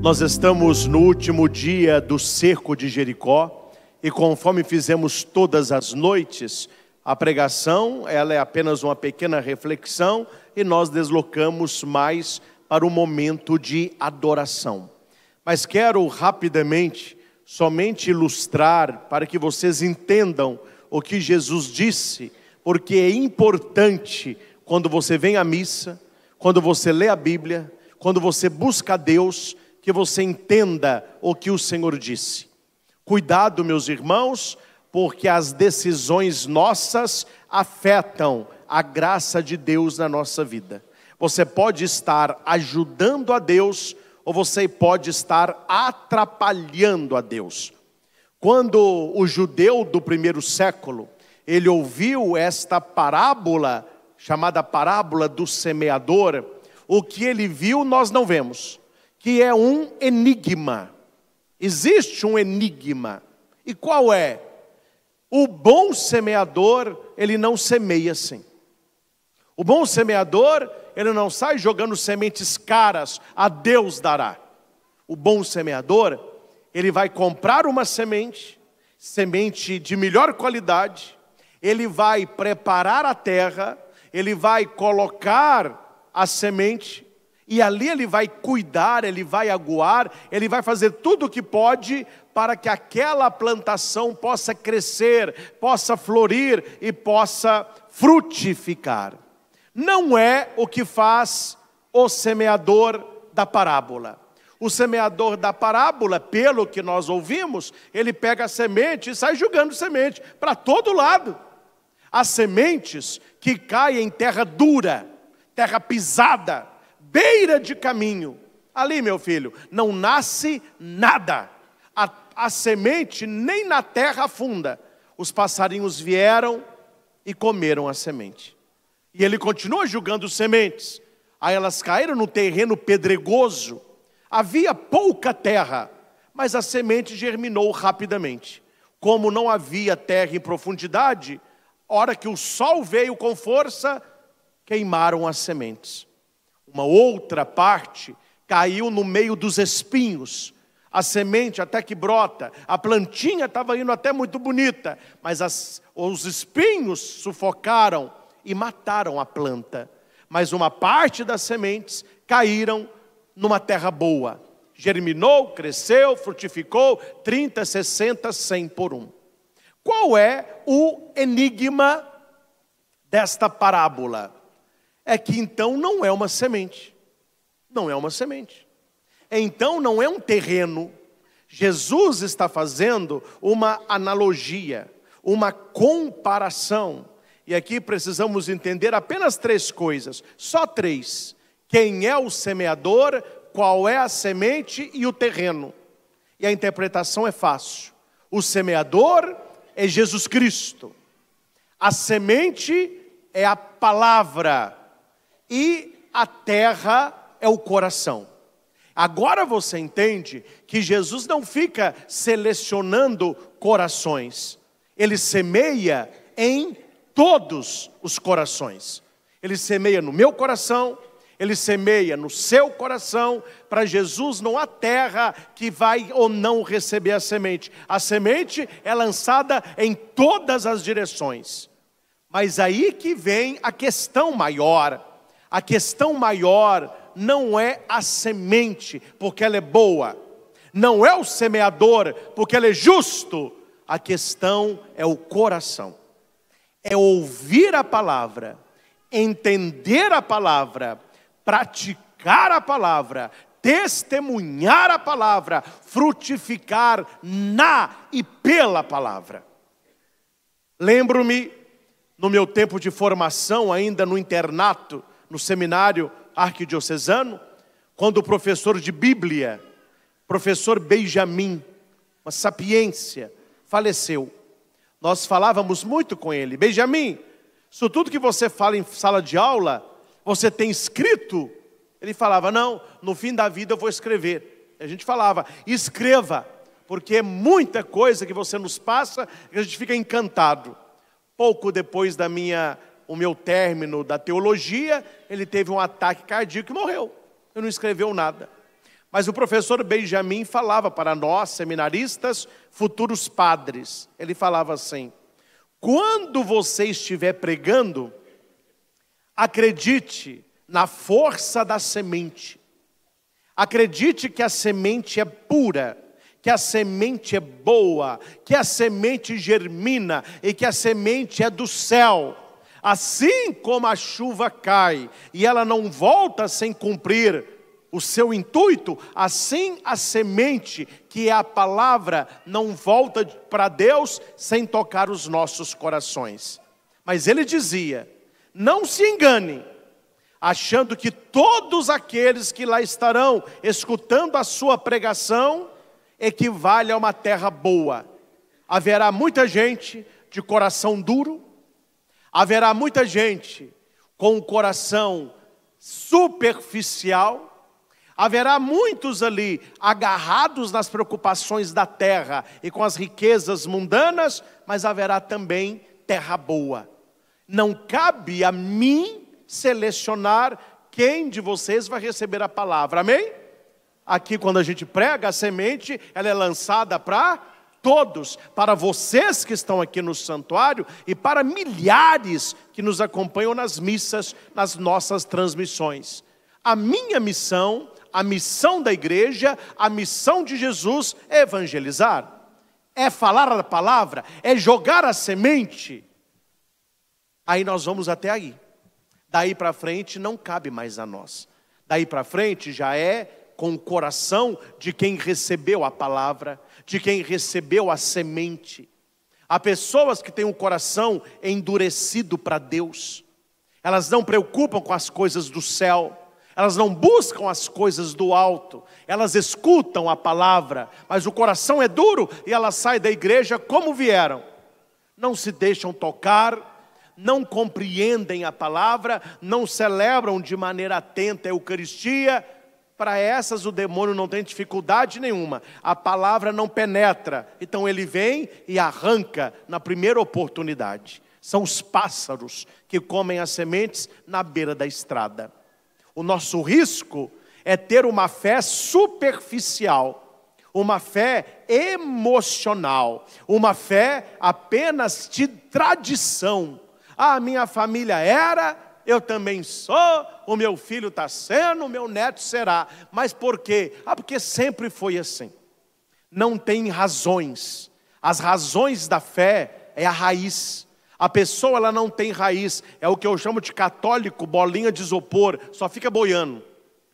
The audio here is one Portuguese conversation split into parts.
Nós estamos no último dia do cerco de Jericó e conforme fizemos todas as noites, a pregação, ela é apenas uma pequena reflexão e nós deslocamos mais para o momento de adoração. Mas quero rapidamente somente ilustrar para que vocês entendam o que Jesus disse, porque é importante quando você vem à missa, quando você lê a Bíblia, quando você busca a Deus, que você entenda o que o Senhor disse. Cuidado, meus irmãos, porque as decisões nossas afetam a graça de Deus na nossa vida. Você pode estar ajudando a Deus ou você pode estar atrapalhando a Deus. Quando o judeu do primeiro século, ele ouviu esta parábola chamada parábola do semeador, o que ele viu nós não vemos que é um enigma. Existe um enigma. E qual é? O bom semeador, ele não semeia assim. O bom semeador, ele não sai jogando sementes caras, a Deus dará. O bom semeador, ele vai comprar uma semente, semente de melhor qualidade, ele vai preparar a terra, ele vai colocar a semente, e ali ele vai cuidar, ele vai aguar, ele vai fazer tudo o que pode para que aquela plantação possa crescer, possa florir e possa frutificar. Não é o que faz o semeador da parábola. O semeador da parábola, pelo que nós ouvimos, ele pega a semente e sai jogando semente para todo lado. As sementes que caem em terra dura, terra pisada, beira de caminho. Ali, meu filho, não nasce nada. A, a semente nem na terra afunda. Os passarinhos vieram e comeram a semente. E ele continua julgando sementes. Aí elas caíram no terreno pedregoso. Havia pouca terra, mas a semente germinou rapidamente. Como não havia terra em profundidade, a hora que o sol veio com força, queimaram as sementes uma outra parte caiu no meio dos espinhos. A semente até que brota, a plantinha estava indo até muito bonita, mas as, os espinhos sufocaram e mataram a planta. Mas uma parte das sementes caíram numa terra boa. Germinou, cresceu, frutificou 30, 60, 100 por um. Qual é o enigma desta parábola? é que então não é uma semente. Não é uma semente. Então não é um terreno. Jesus está fazendo uma analogia, uma comparação. E aqui precisamos entender apenas três coisas, só três: quem é o semeador, qual é a semente e o terreno. E a interpretação é fácil. O semeador é Jesus Cristo. A semente é a palavra e a terra é o coração. Agora você entende que Jesus não fica selecionando corações, ele semeia em todos os corações. Ele semeia no meu coração, ele semeia no seu coração. Para Jesus não há terra que vai ou não receber a semente. A semente é lançada em todas as direções. Mas aí que vem a questão maior a questão maior não é a semente, porque ela é boa. Não é o semeador, porque ele é justo. A questão é o coração. É ouvir a palavra, entender a palavra, praticar a palavra, testemunhar a palavra, frutificar na e pela palavra. Lembro-me, no meu tempo de formação, ainda no internato, no seminário arquidiocesano, quando o professor de Bíblia, professor Benjamin, uma sapiência, faleceu. Nós falávamos muito com ele. Benjamin, isso tudo que você fala em sala de aula, você tem escrito? Ele falava: Não, no fim da vida eu vou escrever. A gente falava: Escreva, porque é muita coisa que você nos passa que a gente fica encantado. Pouco depois da minha o meu término da teologia, ele teve um ataque cardíaco e morreu. Ele não escreveu nada. Mas o professor Benjamin falava para nós, seminaristas, futuros padres. Ele falava assim: quando você estiver pregando, acredite na força da semente. Acredite que a semente é pura, que a semente é boa, que a semente germina e que a semente é do céu Assim como a chuva cai e ela não volta sem cumprir o seu intuito, assim a semente, que é a palavra, não volta para Deus sem tocar os nossos corações. Mas ele dizia: não se engane, achando que todos aqueles que lá estarão escutando a sua pregação equivale a uma terra boa. Haverá muita gente de coração duro, haverá muita gente com o coração superficial, haverá muitos ali agarrados nas preocupações da terra e com as riquezas mundanas, mas haverá também terra boa. Não cabe a mim selecionar quem de vocês vai receber a palavra, amém? Aqui, quando a gente prega a semente, ela é lançada para todos, para vocês que estão aqui no santuário e para milhares que nos acompanham nas missas, nas nossas transmissões. A minha missão, a missão da igreja, a missão de Jesus é evangelizar, é falar a palavra, é jogar a semente. Aí nós vamos até aí. Daí para frente não cabe mais a nós. Daí para frente já é com o coração de quem recebeu a palavra, de quem recebeu a semente. Há pessoas que têm o um coração endurecido para Deus, elas não preocupam com as coisas do céu, elas não buscam as coisas do alto, elas escutam a palavra, mas o coração é duro e elas saem da igreja como vieram. Não se deixam tocar, não compreendem a palavra, não celebram de maneira atenta a Eucaristia, para essas o demônio não tem dificuldade nenhuma, a palavra não penetra. Então ele vem e arranca na primeira oportunidade. São os pássaros que comem as sementes na beira da estrada. O nosso risco é ter uma fé superficial, uma fé emocional, uma fé apenas de tradição. Ah, minha família era, eu também sou, o meu filho está sendo, o meu neto será. Mas por quê? Ah, porque sempre foi assim. Não tem razões. As razões da fé é a raiz. A pessoa ela não tem raiz, é o que eu chamo de católico, bolinha de isopor, só fica boiando.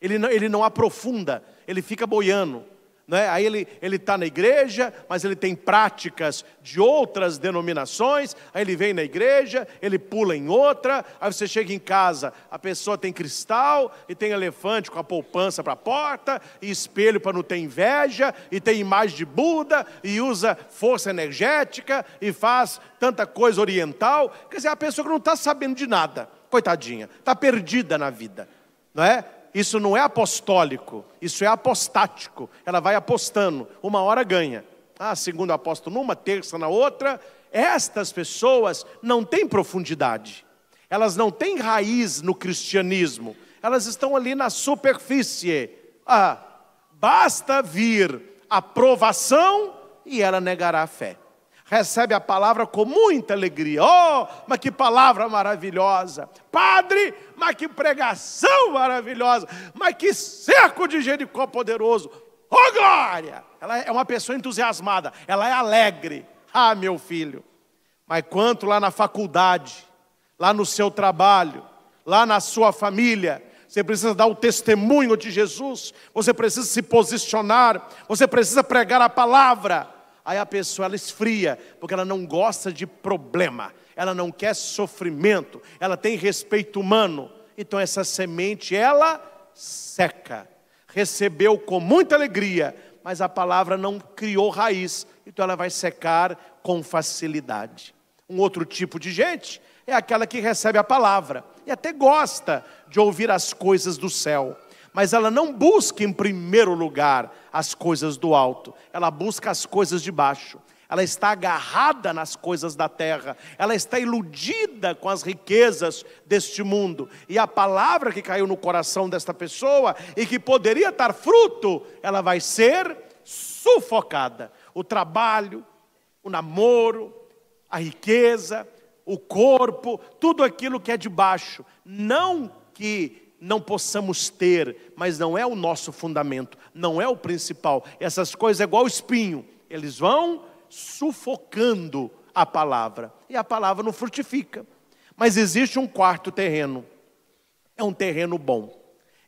Ele não, ele não aprofunda, ele fica boiando. Né? Aí ele está na igreja, mas ele tem práticas de outras denominações, aí ele vem na igreja, ele pula em outra, aí você chega em casa, a pessoa tem cristal e tem elefante com a poupança para a porta, e espelho para não ter inveja, e tem imagem de Buda, e usa força energética, e faz tanta coisa oriental. Quer dizer, é a pessoa que não está sabendo de nada, coitadinha, está perdida na vida. Não é? Isso não é apostólico, isso é apostático. Ela vai apostando, uma hora ganha. Ah, segundo apóstolo numa, terça na outra. Estas pessoas não têm profundidade. Elas não têm raiz no cristianismo. Elas estão ali na superfície. Ah, basta vir a provação e ela negará a fé recebe a palavra com muita alegria. Oh, mas que palavra maravilhosa! Padre, mas que pregação maravilhosa! Mas que cerco de Jericó poderoso! Oh, glória! Ela é uma pessoa entusiasmada, ela é alegre. Ah, meu filho, mas quanto lá na faculdade, lá no seu trabalho, lá na sua família, você precisa dar o testemunho de Jesus, você precisa se posicionar, você precisa pregar a palavra. Aí a pessoa ela esfria, porque ela não gosta de problema, ela não quer sofrimento, ela tem respeito humano. Então essa semente ela seca. Recebeu com muita alegria, mas a palavra não criou raiz, então ela vai secar com facilidade. Um outro tipo de gente é aquela que recebe a palavra e até gosta de ouvir as coisas do céu mas ela não busca em primeiro lugar as coisas do alto, ela busca as coisas de baixo. Ela está agarrada nas coisas da terra, ela está iludida com as riquezas deste mundo. E a palavra que caiu no coração desta pessoa e que poderia dar fruto, ela vai ser sufocada. O trabalho, o namoro, a riqueza, o corpo, tudo aquilo que é de baixo. Não que não possamos ter, mas não é o nosso fundamento, não é o principal. Essas coisas é igual espinho, eles vão sufocando a palavra e a palavra não frutifica. Mas existe um quarto terreno. É um terreno bom.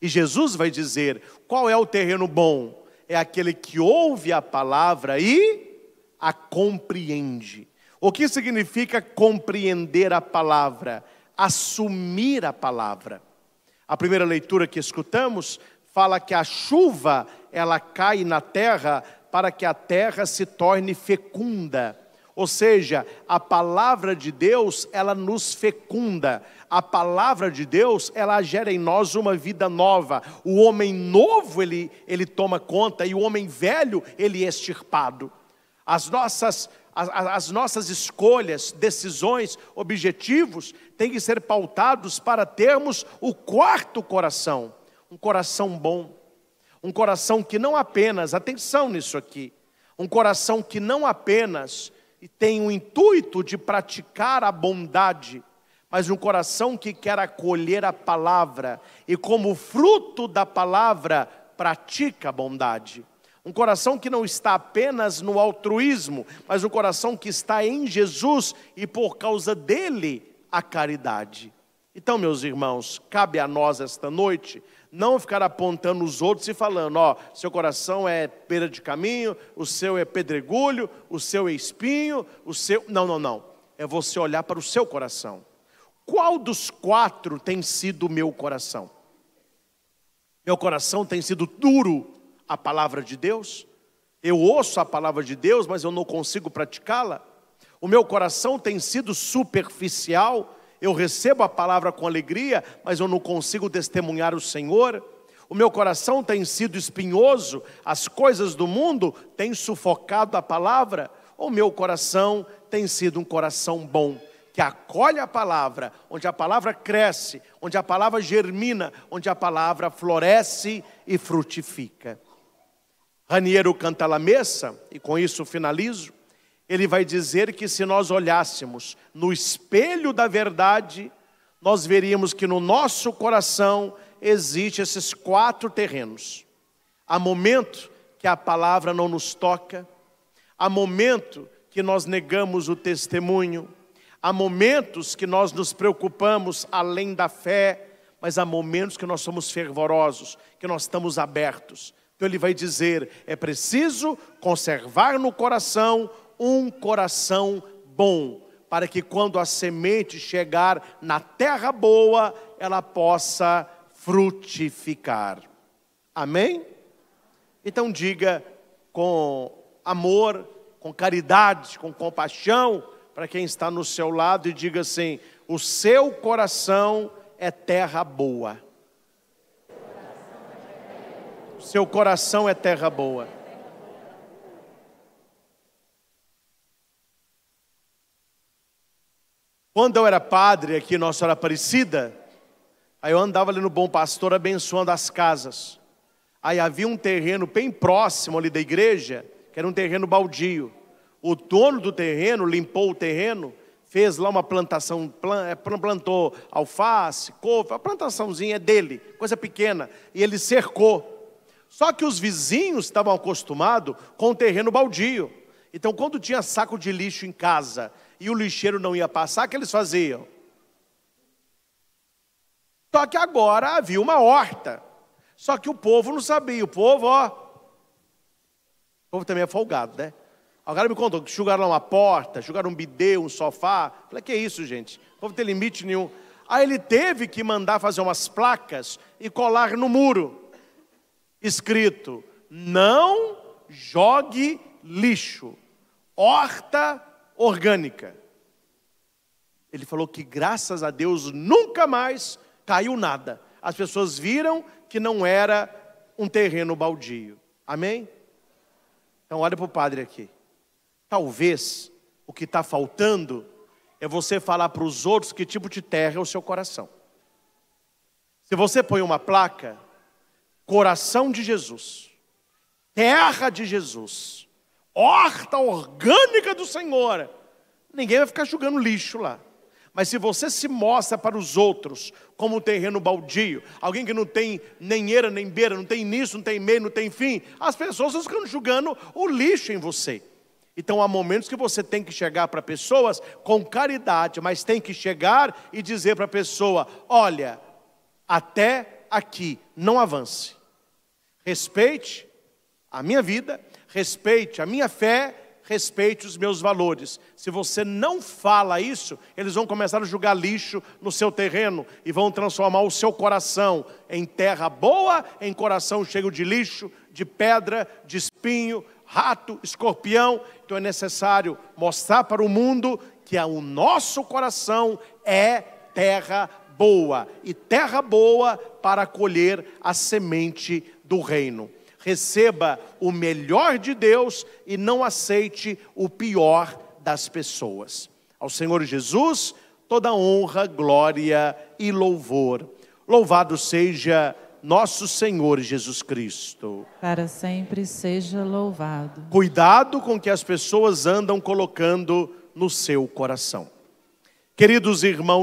E Jesus vai dizer: qual é o terreno bom? É aquele que ouve a palavra e a compreende. O que significa compreender a palavra? Assumir a palavra. A primeira leitura que escutamos fala que a chuva ela cai na terra para que a terra se torne fecunda. Ou seja, a palavra de Deus, ela nos fecunda. A palavra de Deus, ela gera em nós uma vida nova. O homem novo, ele, ele toma conta, e o homem velho, ele é extirpado. As nossas as, as nossas escolhas, decisões, objetivos têm que ser pautados para termos o quarto coração, um coração bom, um coração que não apenas, atenção nisso aqui, um coração que não apenas tem o intuito de praticar a bondade, mas um coração que quer acolher a palavra e, como fruto da palavra, pratica a bondade. Um coração que não está apenas no altruísmo, mas um coração que está em Jesus e por causa dele a caridade. Então, meus irmãos, cabe a nós esta noite não ficar apontando os outros e falando, ó, seu coração é pera de caminho, o seu é pedregulho, o seu é espinho, o seu. Não, não, não. É você olhar para o seu coração. Qual dos quatro tem sido o meu coração? Meu coração tem sido duro, a palavra de Deus? Eu ouço a palavra de Deus, mas eu não consigo praticá-la? O meu coração tem sido superficial? Eu recebo a palavra com alegria, mas eu não consigo testemunhar o Senhor? O meu coração tem sido espinhoso? As coisas do mundo têm sufocado a palavra? O meu coração tem sido um coração bom? que acolhe a palavra, onde a palavra cresce, onde a palavra germina, onde a palavra floresce e frutifica. Raniero canta la mesa, e com isso finalizo, ele vai dizer que se nós olhássemos no espelho da verdade, nós veríamos que no nosso coração existem esses quatro terrenos. Há momento que a palavra não nos toca, há momento que nós negamos o testemunho, há momentos que nós nos preocupamos além da fé, mas há momentos que nós somos fervorosos, que nós estamos abertos. Então ele vai dizer: é preciso conservar no coração um coração bom, para que quando a semente chegar na terra boa, ela possa frutificar. Amém? Então diga com amor, com caridade, com compaixão para quem está no seu lado e diga assim: o seu coração é terra boa. Seu coração é terra boa. Quando eu era padre aqui, Nossa Senhora Aparecida, aí eu andava ali no Bom Pastor abençoando as casas. Aí havia um terreno bem próximo ali da igreja, que era um terreno baldio. O dono do terreno limpou o terreno, fez lá uma plantação, é, plantou alface, couve, a plantaçãozinha é dele, coisa pequena, e ele cercou. Só que os vizinhos estavam acostumados com o terreno baldio. Então, quando tinha saco de lixo em casa e o lixeiro não ia passar, o que eles faziam? Só que agora havia uma horta. Só que o povo não sabia. O povo, ó. O povo também é folgado, né? Agora me contou que jogaram uma porta, jogaram um bidê, um sofá. Eu falei, que isso, gente? O povo não tem limite nenhum. Aí ele teve que mandar fazer umas placas e colar no muro escrito: não jogue lixo, horta orgânica. Ele falou que graças a Deus nunca mais caiu nada. As pessoas viram que não era um terreno baldio. Amém? Então olha para o padre aqui. Talvez o que está faltando é você falar para os outros que tipo de terra é o seu coração. Se você põe uma placa, coração de Jesus, terra de Jesus, horta orgânica do Senhor, ninguém vai ficar jogando lixo lá. Mas se você se mostra para os outros como um terreno baldio, alguém que não tem nem eira, nem beira, não tem nisso, não tem meio, não tem fim, as pessoas ficando julgando o lixo em você. Então há momentos que você tem que chegar para pessoas com caridade, mas tem que chegar e dizer para a pessoa: olha, até aqui, não avance. Respeite a minha vida, respeite a minha fé, respeite os meus valores. Se você não fala isso, eles vão começar a jogar lixo no seu terreno e vão transformar o seu coração em terra boa, em coração cheio de lixo, de pedra, de espinho, rato, escorpião. Então é necessário mostrar para o mundo que o nosso coração é terra boa. E terra boa para colher a semente do reino. Receba o melhor de Deus e não aceite o pior das pessoas. Ao Senhor Jesus, toda honra, glória e louvor. Louvado seja nosso Senhor Jesus Cristo. Para sempre seja louvado. Cuidado com que as pessoas andam colocando no seu coração. Queridos irmãos,